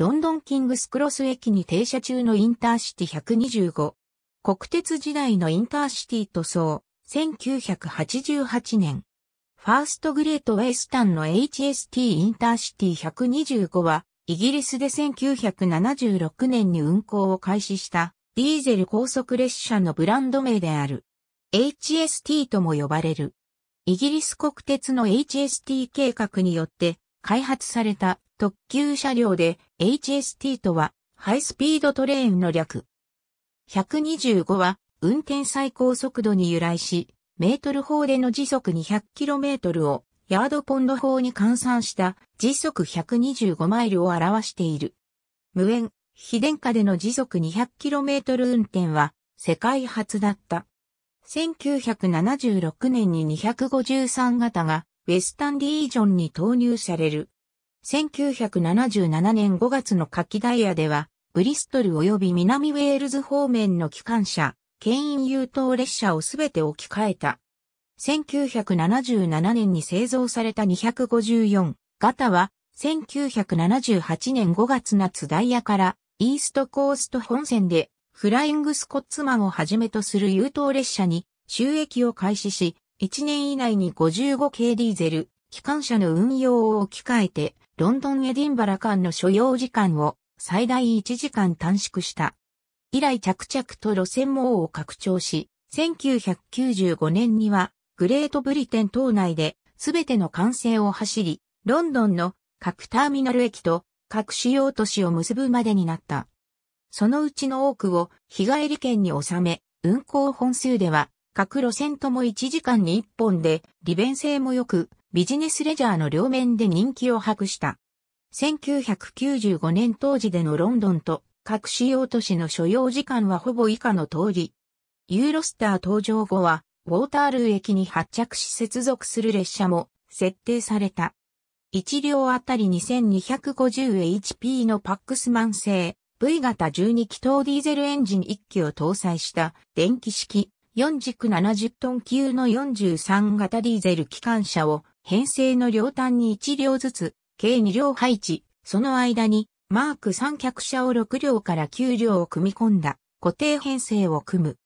ロンドンキングスクロス駅に停車中のインターシティ125。国鉄時代のインターシティ塗装、1988年。ファーストグレートウェイスタンの HST インターシティ125は、イギリスで1976年に運行を開始したディーゼル高速列車のブランド名である。HST とも呼ばれる。イギリス国鉄の HST 計画によって開発された特急車両で HST とは、ハイスピードトレインの略。125は、運転最高速度に由来し、メートル法での時速 200km を、ヤードポンド法に換算した時速125マイルを表している。無縁、非電化での時速 200km 運転は、世界初だった。1976年に253型が、ウェスタンリージョンに投入される。1977年5月の夏季ダイヤでは、ブリストル及び南ウェールズ方面の機関車、牽引優等列車をすべて置き換えた。1977年に製造された254型は、1978年5月夏ダイヤからイーストコースト本線でフライングスコッツマンをはじめとする優等列車に収益を開始し、1年以内に5 5系ディーゼル機関車の運用を置き換えてロンドン・エディンバラ間の所要時間を最大1時間短縮した。以来着々と路線網を拡張し、1995年にはグレートブリテン島内で全ての幹線を走り、ロンドンの各ターミナル駅と各主要都市を結ぶまでになった。そのうちの多くを日帰り券に収め、運行本数では各路線とも1時間に1本で利便性も良く、ビジネスレジャーの両面で人気を博した。1995年当時でのロンドンと各主要都市の所要時間はほぼ以下の通り。ユーロスター登場後は、ウォータールー駅に発着し接続する列車も設定された。1両あたり 2250HP のパックスマン製 V 型12気筒ディーゼルエンジン1機を搭載した電気式4軸70トン級の43型ディーゼル機関車を編成の両端に1両ずつ、計2両配置、その間に、マーク3脚車を6両から9両を組み込んだ固定編成を組む。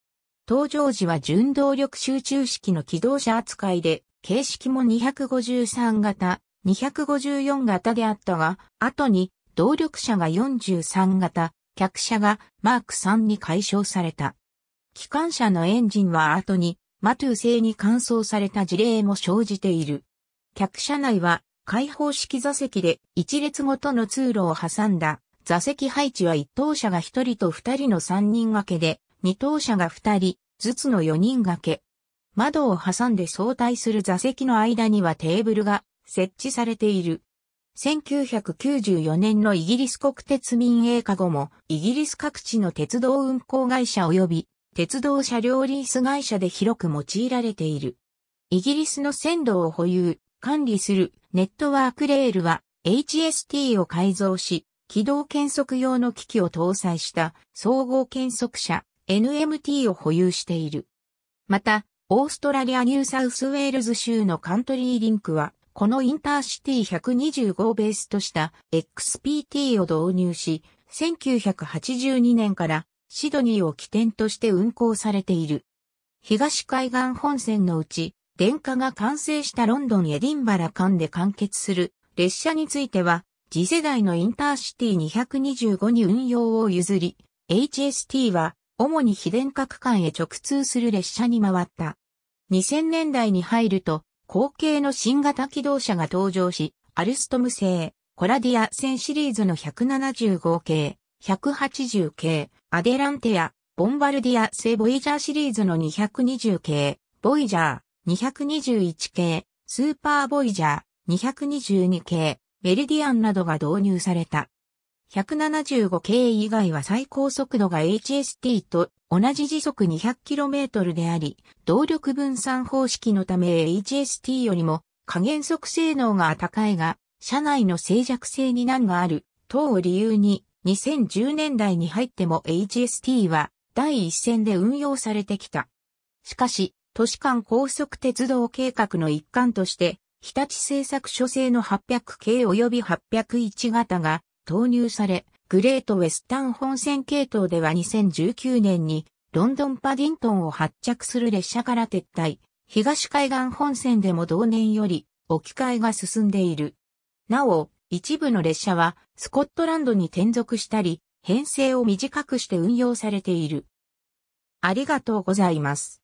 登場時は純動力集中式の機動車扱いで、形式も253型、254型であったが、後に動力車が43型、客車がマーク3に解消された。機関車のエンジンは後にマトゥー製に換装された事例も生じている。客車内は開放式座席で一列ごとの通路を挟んだ座席配置は一等車が一人と二人の三人掛けで、二等車が二人、ずつの四人掛け。窓を挟んで相対する座席の間にはテーブルが設置されている。1994年のイギリス国鉄民営化後も、イギリス各地の鉄道運行会社及び鉄道車両リース会社で広く用いられている。イギリスの線路を保有、管理するネットワークレールは HST を改造し、軌道検測用の機器を搭載した総合検測車 NMT を保有している。また、オーストラリアニューサウスウェールズ州のカントリーリンクは、このインターシティ125をベースとした XPT を導入し、1982年からシドニーを起点として運行されている。東海岸本線のうち電化が完成したロンドンエディンバラ間で完結する列車については、次世代のインターシティ225に運用を譲り、HST は主に非電化区間へ直通する列車に回った。2000年代に入ると、後継の新型機動車が登場し、アルストム製、コラディア1000シリーズの175系、180系、アデランテア、ボンバルディア製ボイジャーシリーズの220系、ボイジャー、221系、スーパーボイジャー、222系、メリディアンなどが導入された。175系以外は最高速度が HST と同じ時速 200km であり、動力分散方式のため HST よりも加減速性能が高いが、車内の静寂性に難がある、等を理由に2010年代に入っても HST は第一線で運用されてきた。しかし、都市間高速鉄道計画の一環として、日立製作所製の800系及び801型が投入され、グレートウェスタン本線系統では2019年にロンドンパディントンを発着する列車から撤退、東海岸本線でも同年より置き換えが進んでいる。なお、一部の列車はスコットランドに転属したり、編成を短くして運用されている。ありがとうございます。